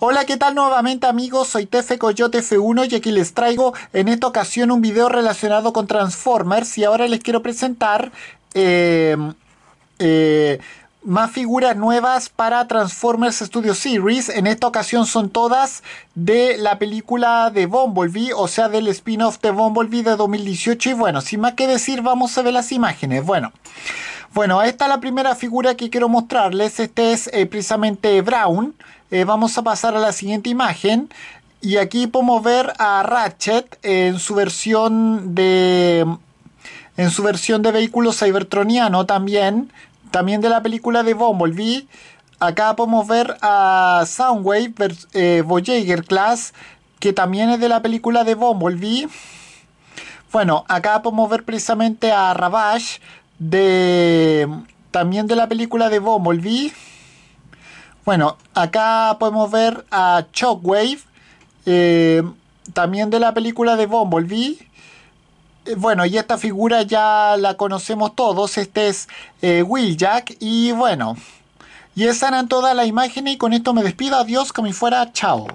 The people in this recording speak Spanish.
Hola, ¿qué tal nuevamente amigos? Soy Tefe Coyote F1 y aquí les traigo en esta ocasión un video relacionado con Transformers y ahora les quiero presentar em, eh, más figuras nuevas para Transformers Studio Series. En esta ocasión son todas de la película de Bumblebee, o sea del spin-off de Bumblebee de 2018 y bueno, sin más que decir vamos a ver las imágenes. Bueno... Bueno, esta es la primera figura que quiero mostrarles. Este es eh, precisamente Brown. Eh, vamos a pasar a la siguiente imagen. Y aquí podemos ver a Ratchet en su versión de. En su versión de vehículo cybertroniano también. También de la película de Bumblebee. Acá podemos ver a Soundwave, eh, Voyager Class, que también es de la película de Bumblebee. Bueno, acá podemos ver precisamente a Ravage de eh, también de la película de Bumblebee. Bueno, acá podemos ver a Shockwave. Eh, también de la película de Bumblebee. Eh, bueno, y esta figura ya la conocemos todos. Este es Will Jack Y bueno, y esa era toda la imagen Y con esto me despido. Adiós, como fuera. Chao.